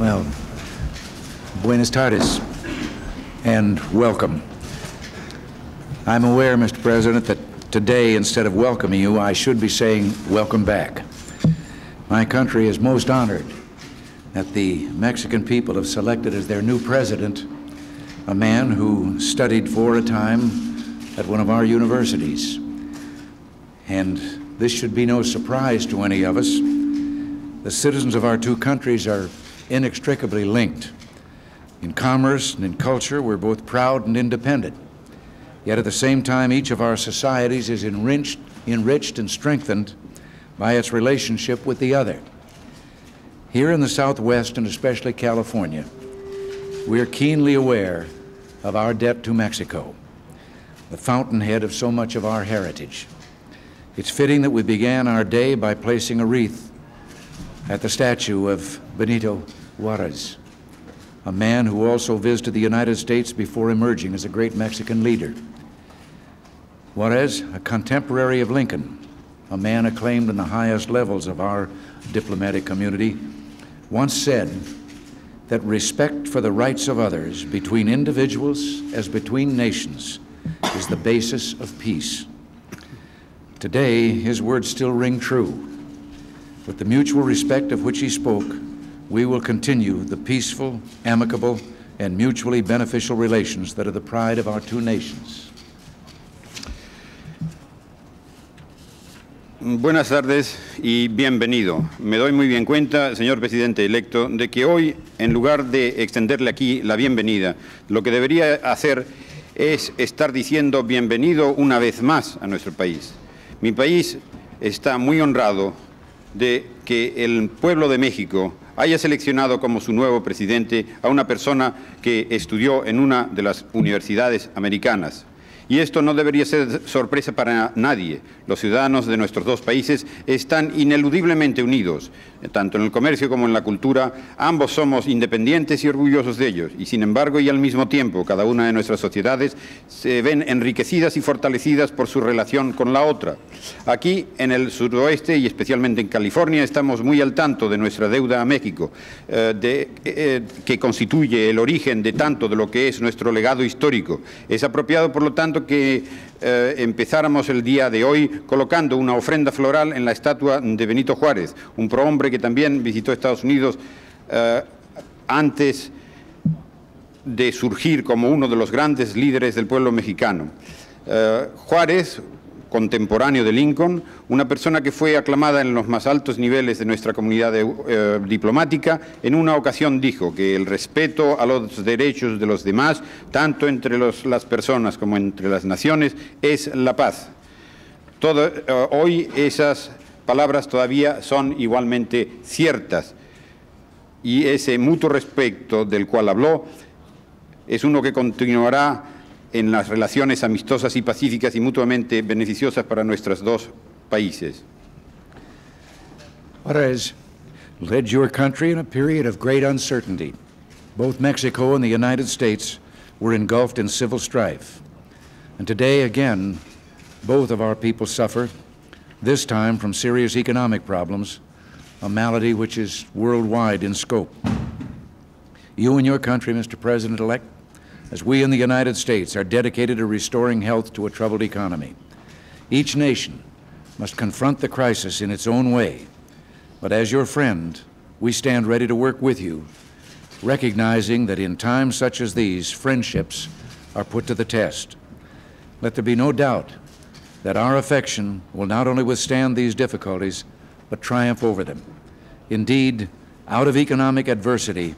Well, buenas tardes and welcome. I'm aware, Mr. President, that today, instead of welcoming you, I should be saying welcome back. My country is most honored that the Mexican people have selected as their new president a man who studied for a time at one of our universities. And this should be no surprise to any of us. The citizens of our two countries are inextricably linked. In commerce and in culture, we're both proud and independent. Yet at the same time, each of our societies is enriched, enriched and strengthened by its relationship with the other. Here in the Southwest, and especially California, we are keenly aware of our debt to Mexico, the fountainhead of so much of our heritage. It's fitting that we began our day by placing a wreath at the statue of Benito Juarez, a man who also visited the United States before emerging as a great Mexican leader. Juarez, a contemporary of Lincoln, a man acclaimed in the highest levels of our diplomatic community, once said that respect for the rights of others between individuals as between nations is the basis of peace. Today, his words still ring true. With the mutual respect of which he spoke, we will continue the peaceful, amicable, and mutually beneficial relations that are the pride of our two nations. Buenas tardes y bienvenido. Me doy muy bien cuenta, señor presidente electo, de que hoy, en lugar de extenderle aquí la bienvenida, lo que debería hacer es estar diciendo bienvenido una vez más a nuestro país. Mi país está muy honrado de que el pueblo de México haya seleccionado como su nuevo presidente a una persona que estudió en una de las universidades americanas, y esto no debería ser sorpresa para nadie. Los ciudadanos de nuestros dos países están ineludiblemente unidos, tanto en el comercio como en la cultura. Ambos somos independientes y orgullosos de ellos. Y sin embargo, y al mismo tiempo, cada una de nuestras sociedades se ven enriquecidas y fortalecidas por su relación con la otra. Aquí, en el suroeste y especialmente en California, estamos muy al tanto de nuestra deuda a México, eh, de, eh, eh, que constituye el origen de tanto de lo que es nuestro legado histórico. Es apropiado, por lo tanto, que eh, empezáramos el día de hoy colocando una ofrenda floral en la estatua de Benito Juárez, un prohombre que también visitó Estados Unidos eh, antes de surgir como uno de los grandes líderes del pueblo mexicano. Eh, Juárez contemporáneo de Lincoln, una persona que fue aclamada en los más altos niveles de nuestra comunidad eh, diplomática, en una ocasión dijo que el respeto a los derechos de los demás, tanto entre las personas como entre las naciones, es la paz. Eh, hoy esas palabras todavía son igualmente ciertas y ese mutuo respeto del cual habló es uno que continuará en las relaciones amistosas y pacíficas y mutuamente beneficiosas para nuestros dos países. Juarez led your country in a period of great uncertainty. Both Mexico and the United States were engulfed in civil strife. And today, again, both of our people suffer, this time from serious economic problems, a malady which is worldwide in scope. You and your country, Mr. President elect, as we in the United States are dedicated to restoring health to a troubled economy. Each nation must confront the crisis in its own way, but as your friend, we stand ready to work with you, recognizing that in times such as these, friendships are put to the test. Let there be no doubt that our affection will not only withstand these difficulties, but triumph over them. Indeed, out of economic adversity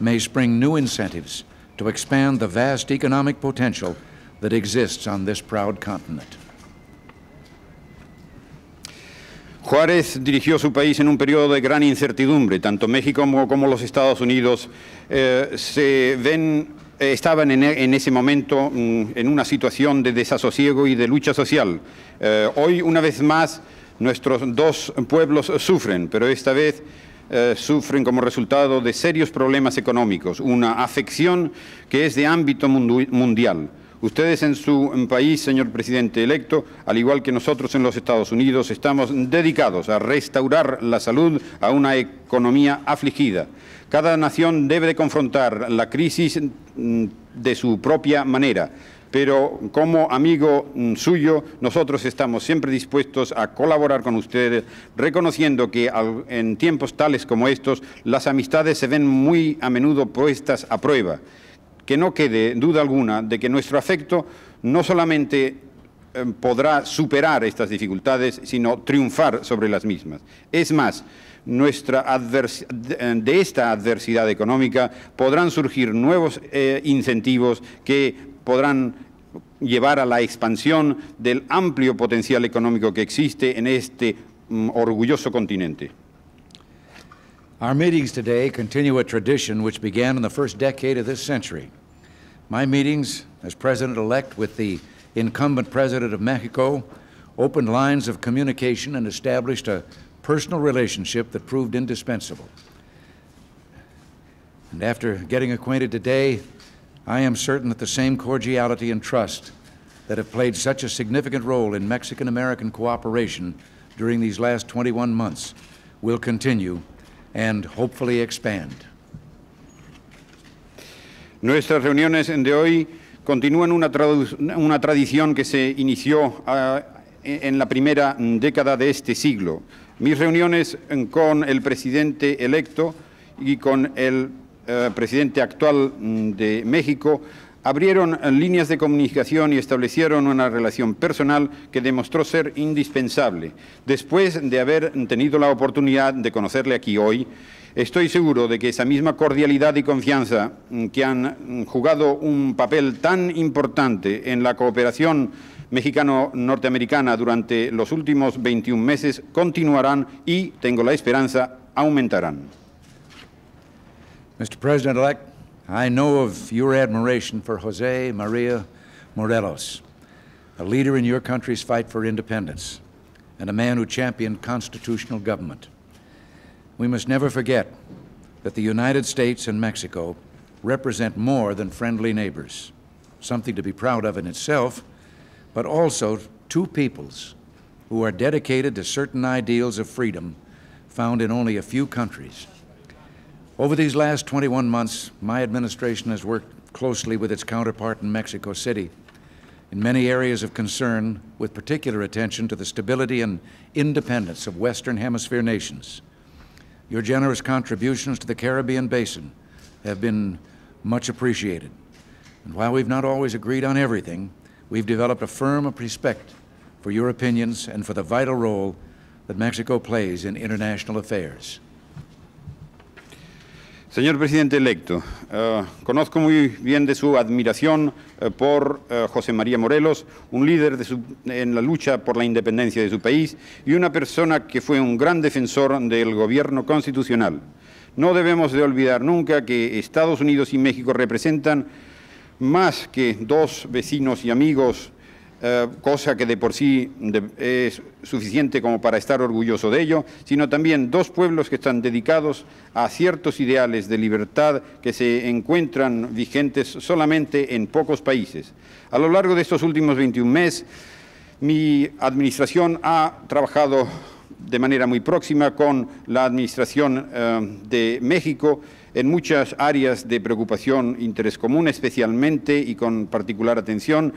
may spring new incentives to expand the vast economic potential that exists on this proud continent. Juárez dirigió su país en un periodo de gran incertidumbre. Tanto México como, los Estados Unidos eh, se eh, estaban e, en, ese momento mm, en una situación de desasosiego y de lucha social. Eh, hoy, una vez más, nuestros dos pueblos sufren, pero esta vez eh, sufren como resultado de serios problemas económicos, una afección que es de ámbito mundial. Ustedes en su país, señor presidente electo, al igual que nosotros en los Estados Unidos, estamos dedicados a restaurar la salud a una economía afligida. Cada nación debe de confrontar la crisis mm, de su propia manera pero como amigo mm, suyo, nosotros estamos siempre dispuestos a colaborar con ustedes, reconociendo que en tiempos tales como estos, las amistades se ven muy a menudo puestas a prueba. Que no quede duda alguna de que nuestro afecto no solamente eh, podrá superar estas dificultades, sino triunfar sobre las mismas. Es más, nuestra eh, de esta adversidad económica podrán surgir nuevos eh, incentivos que podrán llevar a la expansión del amplio potencial económico que existe en este um, orgulloso continente. Our meetings today continue a tradition which began in the first decade of this century. My meetings as president-elect with the incumbent president of Mexico opened lines of communication and established a personal relationship that proved indispensable. And after getting acquainted today, I am certain that the same cordiality and trust that have played such a significant role in Mexican American cooperation during these last 21 months will continue and hopefully expand. Nuestras reuniones de hoy continúan una, una tradición que se inició uh, en la primera década de este siglo. Mis reuniones con el presidente electo y con el Eh, presidente actual mm, de México, abrieron eh, líneas de comunicación y establecieron una relación personal que demostró ser indispensable. Después de haber tenido la oportunidad de conocerle aquí hoy, estoy seguro de que esa misma cordialidad y confianza mm, que han mm, jugado un papel tan importante en la cooperación mexicano-norteamericana durante los últimos 21 meses continuarán y, tengo la esperanza, aumentarán. Mr. President-elect, I know of your admiration for Jose Maria Morelos, a leader in your country's fight for independence and a man who championed constitutional government. We must never forget that the United States and Mexico represent more than friendly neighbors, something to be proud of in itself, but also two peoples who are dedicated to certain ideals of freedom found in only a few countries. Over these last 21 months, my administration has worked closely with its counterpart in Mexico City in many areas of concern, with particular attention to the stability and independence of Western Hemisphere nations. Your generous contributions to the Caribbean Basin have been much appreciated. And while we've not always agreed on everything, we've developed a firm respect for your opinions and for the vital role that Mexico plays in international affairs. Señor presidente electo, eh, conozco muy bien de su admiración eh, por eh, José María Morelos, un líder en la lucha por la independencia de su país y una persona que fue un gran defensor del gobierno constitucional. No debemos de olvidar nunca que Estados Unidos y México representan más que dos vecinos y amigos eh, cosa que de por sí es suficiente como para estar orgulloso de ello, sino también dos pueblos que están dedicados a ciertos ideales de libertad que se encuentran vigentes solamente en pocos países. A lo largo de estos últimos 21 meses, mi administración ha trabajado de manera muy próxima con la Administración eh, de México en muchas áreas de preocupación, interés común, especialmente y con particular atención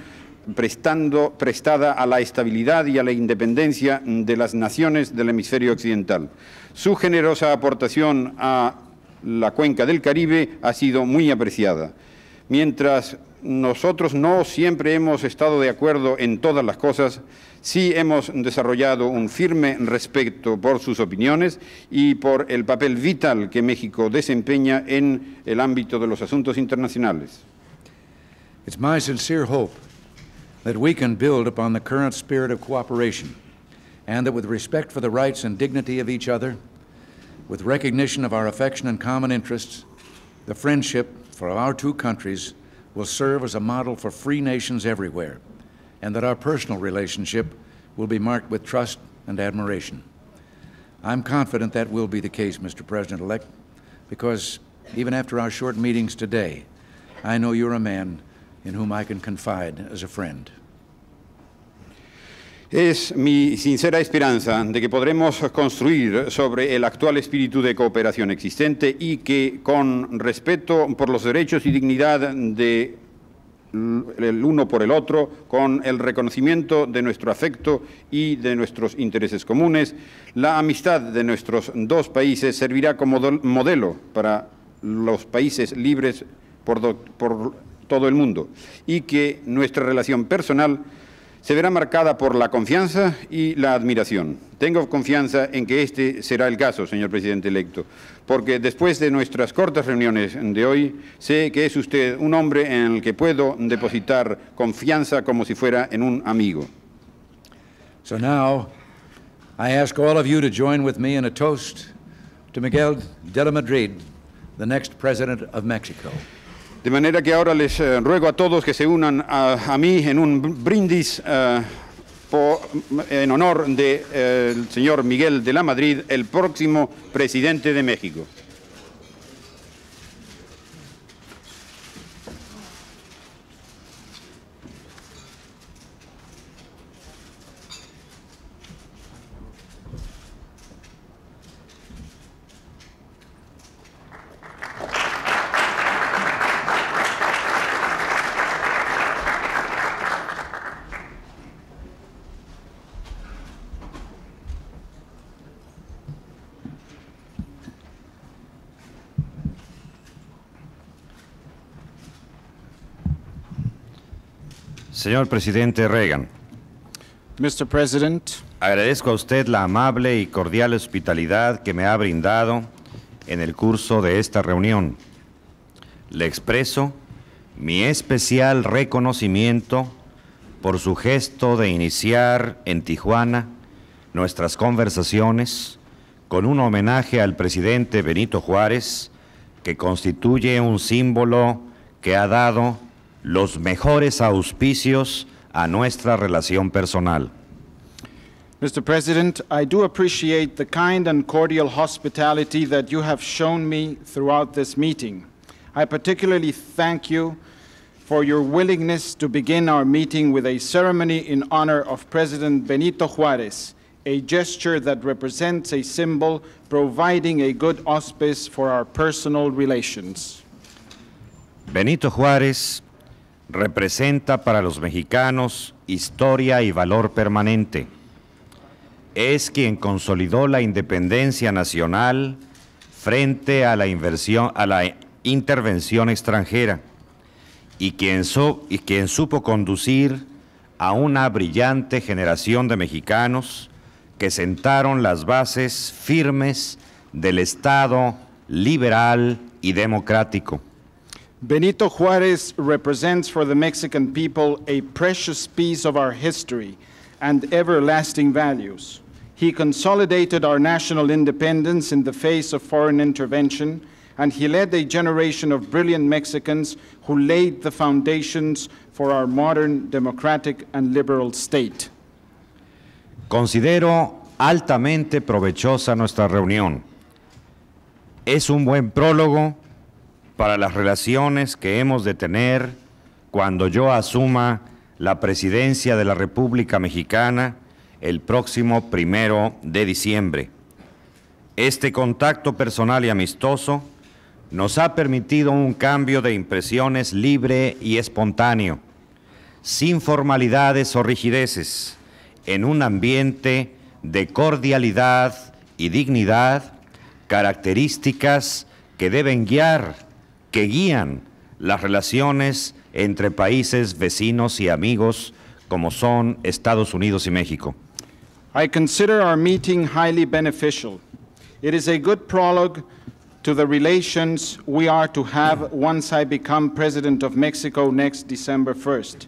prestando, prestada a la estabilidad y a la independencia de las naciones del hemisferio occidental. Su generosa aportación a la cuenca del Caribe ha sido muy apreciada. Mientras nosotros no siempre hemos estado de acuerdo en todas las cosas, sí hemos desarrollado un firme respeto por sus opiniones y por el papel vital que México desempeña en el ámbito de los asuntos internacionales. It's my sincere hope that we can build upon the current spirit of cooperation, and that with respect for the rights and dignity of each other, with recognition of our affection and common interests, the friendship for our two countries will serve as a model for free nations everywhere, and that our personal relationship will be marked with trust and admiration. I'm confident that will be the case, Mr. President elect, because even after our short meetings today, I know you're a man in whom I can confide as a friend. Es mi sincera esperanza de que podremos construir sobre el actual espíritu de cooperación existente y que con respeto por los derechos y dignidad de el uno por el otro, con el reconocimiento de nuestro afecto y de nuestros intereses comunes, la amistad de nuestros dos países servirá como modelo para los países libres por, por todo el mundo y que nuestra relación personal se verá marcada por la confianza y la admiración. Tengo confianza en que este será el caso, señor presidente electo, porque después de nuestras cortas reuniones de hoy, sé que es usted un hombre en el que puedo depositar confianza como si fuera en un amigo. So now, I ask all of you to join with me in a toast to Miguel de la Madrid, the next president of Mexico. De manera que ahora les eh, ruego a todos que se unan a, mí en un brindis eh, en honor del eh, señor Miguel de la Madrid, el próximo presidente de México. Señor presidente Reagan. Mr. President. Agradezco a usted la amable y cordial hospitalidad que me ha brindado en el curso de esta reunión. Le expreso mi especial reconocimiento por su gesto de iniciar en Tijuana nuestras conversaciones con un homenaje al presidente Benito Juárez, que constituye un símbolo que ha dado los mejores auspicios a nuestra relación personal. Mr. President, I do appreciate the kind and cordial hospitality that you have shown me throughout this meeting. I particularly thank you for your willingness to begin our meeting with a ceremony in honor of President Benito Juarez, a gesture that represents a symbol providing a good auspice for our personal relations. Benito Juarez representa para los mexicanos historia y valor permanente. Es quien consolidó la independencia nacional frente a la, inversión, a la intervención extranjera y quien, y quien supo conducir a una brillante generación de mexicanos que sentaron las bases firmes del Estado liberal y democrático. Benito Juarez represents for the Mexican people a precious piece of our history and everlasting values. He consolidated our national independence in the face of foreign intervention, and he led a generation of brilliant Mexicans who laid the foundations for our modern democratic and liberal state. Considero altamente provechosa nuestra reunión. Es un buen prólogo para las relaciones que hemos de tener cuando yo asuma la presidencia de la República Mexicana el próximo primero de diciembre. Este contacto personal y amistoso nos ha permitido un cambio de impresiones libre y espontáneo, sin formalidades o rigideces, en un ambiente de cordialidad y dignidad, características que deben guiar que guían las relaciones entre países vecinos y amigos como son Estados Unidos y México. I consider our meeting highly beneficial. It is a good prologue to the relations we are to have once I become President of Mexico next December 1st.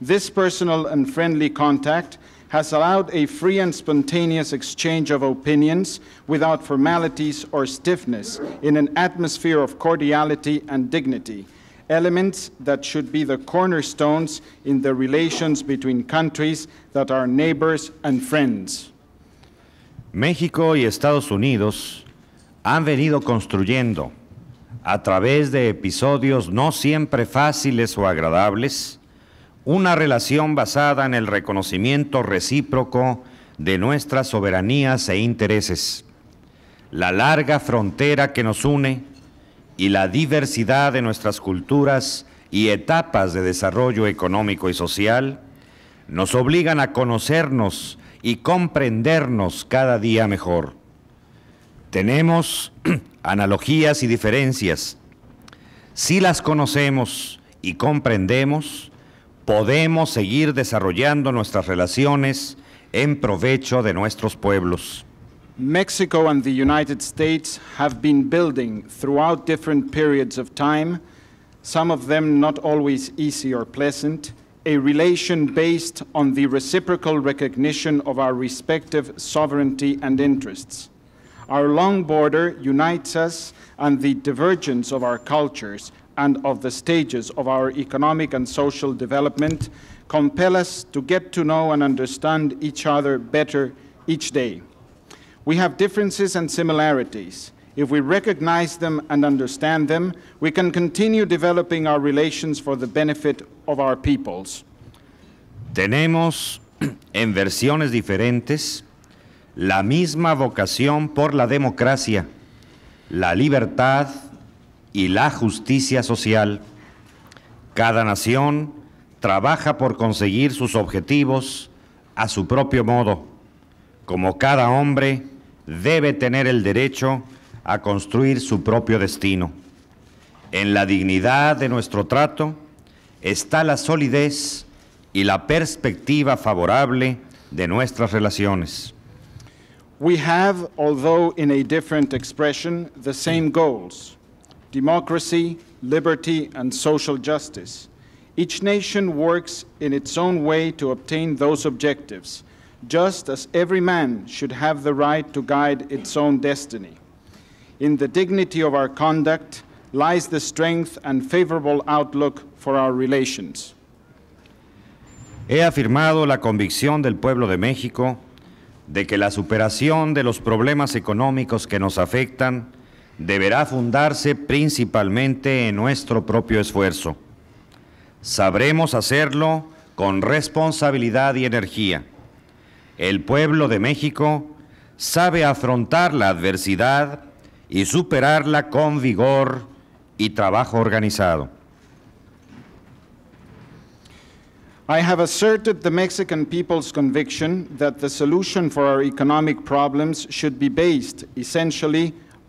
This personal and friendly contact has allowed a free and spontaneous exchange of opinions without formalities or stiffness in an atmosphere of cordiality and dignity, elements that should be the cornerstones in the relations between countries that are neighbors and friends. México y Estados Unidos han venido construyendo, a través de episodios no siempre fáciles o agradables, una relación basada en el reconocimiento recíproco de nuestras soberanías e intereses, la larga frontera que nos une y la diversidad de nuestras culturas y etapas de desarrollo económico y social nos obligan a conocernos y comprendernos cada día mejor. Tenemos analogías y diferencias. Si las conocemos y comprendemos, podemos seguir desarrollando nuestras relaciones en provecho de nuestros pueblos. Mexico and the United States have been building throughout different periods of time, some of them not always easy or pleasant, a relation based on the reciprocal recognition of our respective sovereignty and interests. Our long border unites us, and the divergence of our cultures and of the stages of our economic and social development compel us to get to know and understand each other better each day. We have differences and similarities. If we recognize them and understand them, we can continue developing our relations for the benefit of our peoples. Tenemos en versiones diferentes la misma vocación por la democracia, la libertad y la justicia social, cada nación trabaja por conseguir sus objetivos a su propio modo, como cada hombre debe tener el derecho a construir su propio destino. En la dignidad de nuestro trato está la solidez y la perspectiva favorable de nuestras relaciones. We have, although in a different expression, the same goals. democracy, liberty, and social justice. Each nation works in its own way to obtain those objectives, just as every man should have the right to guide its own destiny. In the dignity of our conduct lies the strength and favorable outlook for our relations. He afirmado la convicción del pueblo de México de que la superación de los problemas económicos que nos afectan deberá fundarse principalmente en nuestro propio esfuerzo. Sabremos hacerlo con responsabilidad y energía. El pueblo de México sabe afrontar la adversidad y superarla con vigor y trabajo organizado. I have asserted the Mexican people's conviction that the solution for our economic problems should be based essentially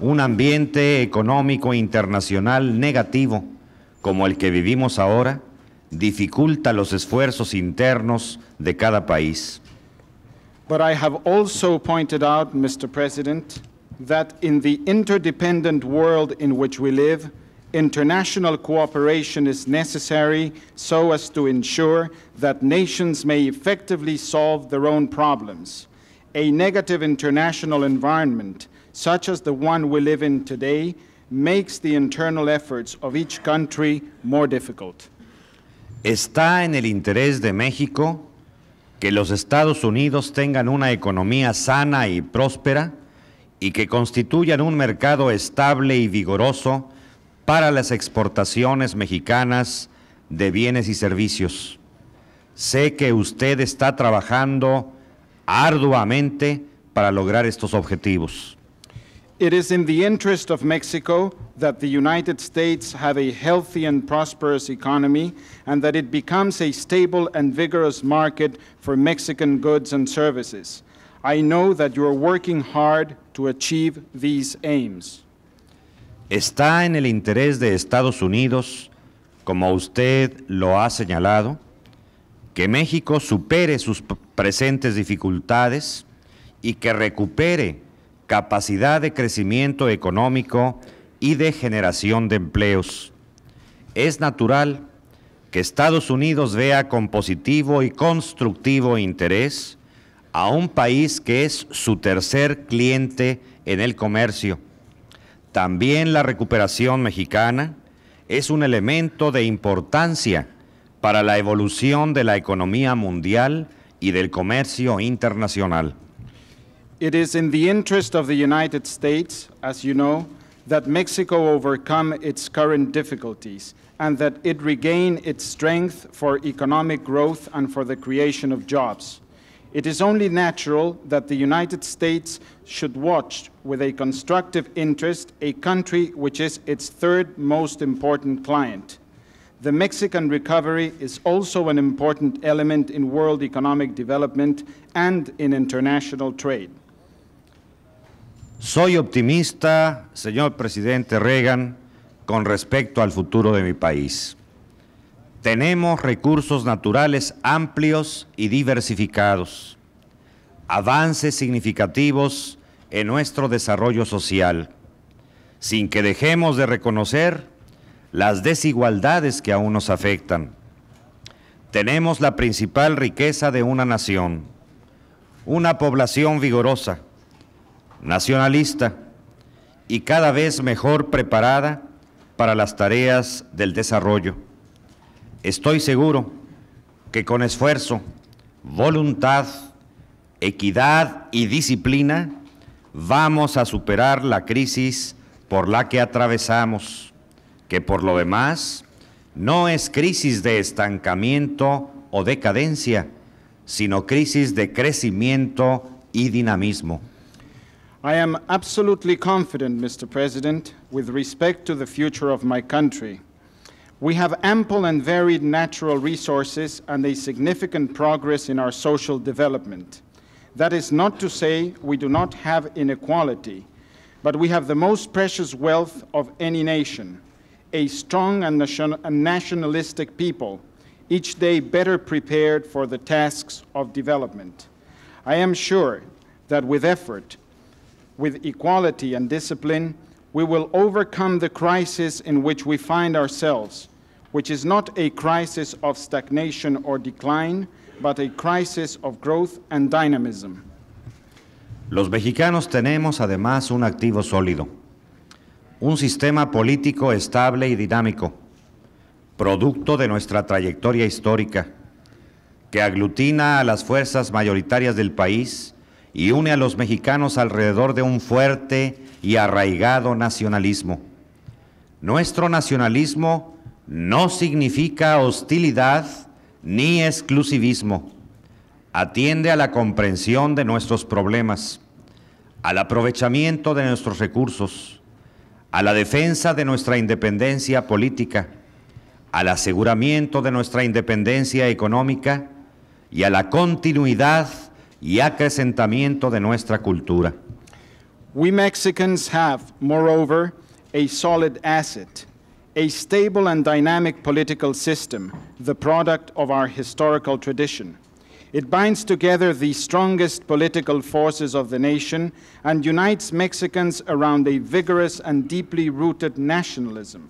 un ambiente económico internacional negativo como el que vivimos ahora dificulta los esfuerzos internos de cada país. But I have also pointed out, Mr. President, that in the interdependent world in which we live, international cooperation is necessary so as to ensure that nations may effectively solve their own problems. A negative international environment such as the one we live in today, makes the internal efforts of each country more Está en el interés de México que los Estados Unidos tengan una economía sana y próspera y que constituyan un mercado estable y vigoroso para las exportaciones mexicanas de bienes y servicios. Sé que usted está trabajando arduamente para lograr estos objetivos. It is in the interest of Mexico that the United States have a healthy and prosperous economy and that it becomes a stable and vigorous market for Mexican goods and services. I know that you are working hard to achieve these aims. Está en el interés de Estados Unidos, como usted lo ha señalado, que México supere sus presentes dificultades y que recupere capacidad de crecimiento económico y de generación de empleos. Es natural que Estados Unidos vea con positivo y constructivo interés a un país que es su tercer cliente en el comercio. También la recuperación mexicana es un elemento de importancia para la evolución de la economía mundial y del comercio internacional. It is in the interest of the United States, as you know, that Mexico overcome its current difficulties and that it regain its strength for economic growth and for the creation of jobs. It is only natural that the United States should watch with a constructive interest a country which is its third most important client. The Mexican recovery is also an important element in world economic development and in international trade. Soy optimista, señor presidente Reagan, con respecto al futuro de mi país. Tenemos recursos naturales amplios y diversificados, avances significativos en nuestro desarrollo social, sin que dejemos de reconocer las desigualdades que aún nos afectan. Tenemos la principal riqueza de una nación, una población vigorosa, nacionalista y cada vez mejor preparada para las tareas del desarrollo. Estoy seguro que con esfuerzo, voluntad, equidad y disciplina vamos a superar la crisis por la que atravesamos, que por lo demás no es crisis de estancamiento o decadencia, sino crisis de crecimiento y dinamismo. I am absolutely confident, Mr. President, with respect to the future of my country. We have ample and varied natural resources and a significant progress in our social development. That is not to say we do not have inequality, but we have the most precious wealth of any nation, a strong and, and nationalistic people, each day better prepared for the tasks of development. I am sure that with effort, with equality and discipline, we will overcome the crisis in which we find ourselves, which is not a crisis of stagnation or decline, but a crisis of growth and dynamism. Los mexicanos tenemos además un activo sólido, un sistema político estable y dinámico, producto de nuestra trayectoria histórica, que aglutina a las fuerzas mayoritarias del país y une a los mexicanos alrededor de un fuerte y arraigado nacionalismo. Nuestro nacionalismo no significa hostilidad ni exclusivismo. Atiende a la comprensión de nuestros problemas, al aprovechamiento de nuestros recursos, a la defensa de nuestra independencia política, al aseguramiento de nuestra independencia económica y a la continuidad y acrecentamiento de nuestra cultura. We Mexicans have, moreover, a solid asset, a stable and dynamic political system, the product of our historical tradition. It binds together the strongest political forces of the nation and unites Mexicans around a vigorous and deeply rooted nationalism.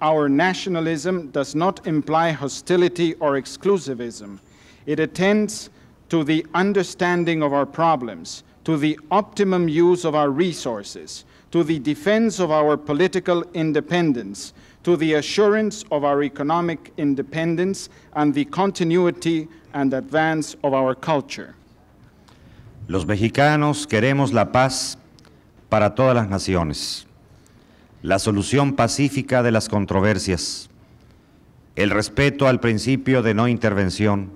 Our nationalism does not imply hostility or exclusivism. It attends to the understanding of our problems, to the optimum use of our resources, to the defense of our political independence, to the assurance of our economic independence and the continuity and advance of our culture. Los mexicanos queremos la paz para todas las naciones, la solución pacífica de las controversias, el respeto al principio de no intervención,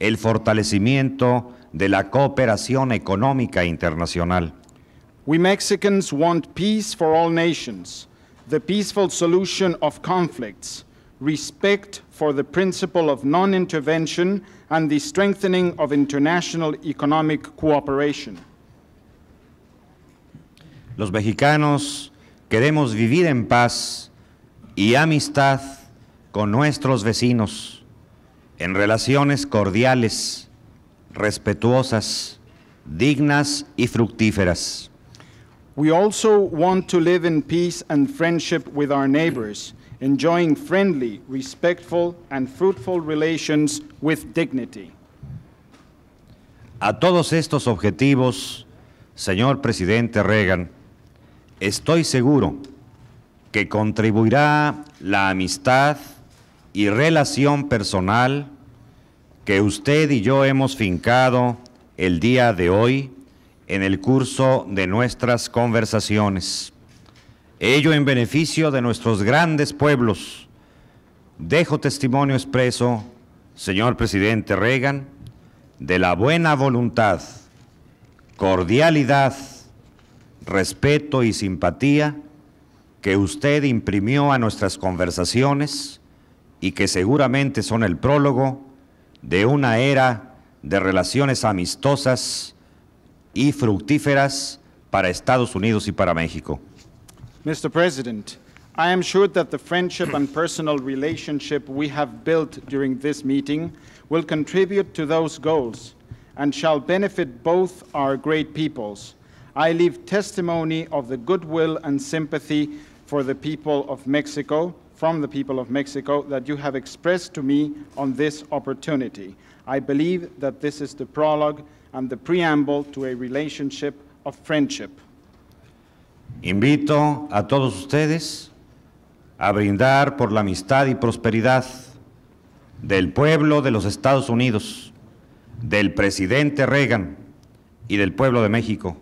el fortalecimiento de la cooperación económica internacional. We Mexicans want peace for all nations, the peaceful solution of conflicts, respect for the principle of non-intervention and the strengthening of international economic cooperation. Los mexicanos queremos vivir en paz y amistad con nuestros vecinos en relaciones cordiales, respetuosas, dignas y fructíferas. We also want to live in peace and friendship with our neighbors, enjoying friendly, respectful and fruitful relations with dignity. A todos estos objetivos, señor presidente Reagan, estoy seguro que contribuirá la amistad y relación personal que usted y yo hemos fincado el día de hoy en el curso de nuestras conversaciones. Ello en beneficio de nuestros grandes pueblos. Dejo testimonio expreso, señor presidente Reagan, de la buena voluntad, cordialidad, respeto y simpatía que usted imprimió a nuestras conversaciones y que seguramente son el prólogo de una era de relaciones amistosas y fructíferas para Estados Unidos y para México. Mr. President, I am sure that the friendship and personal relationship we have built during this meeting will contribute to those goals and shall benefit both our great peoples. I leave testimony of the goodwill and sympathy for the people of Mexico from the people of Mexico that you have expressed to me on this opportunity. I believe that this is the prologue and the preamble to a relationship of friendship. Invito a todos ustedes a brindar por la amistad y prosperidad del pueblo de los Estados Unidos, del presidente Reagan y del pueblo de México.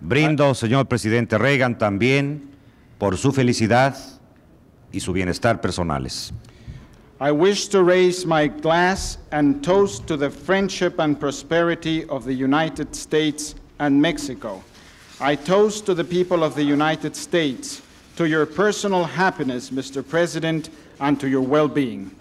Brindo, ah. señor presidente Reagan, también por su felicidad y su bienestar personales. I wish to raise my glass and toast to the friendship and prosperity of the United States and Mexico. I toast to the people of the United States, to your personal happiness, Mr. President, and to your well-being.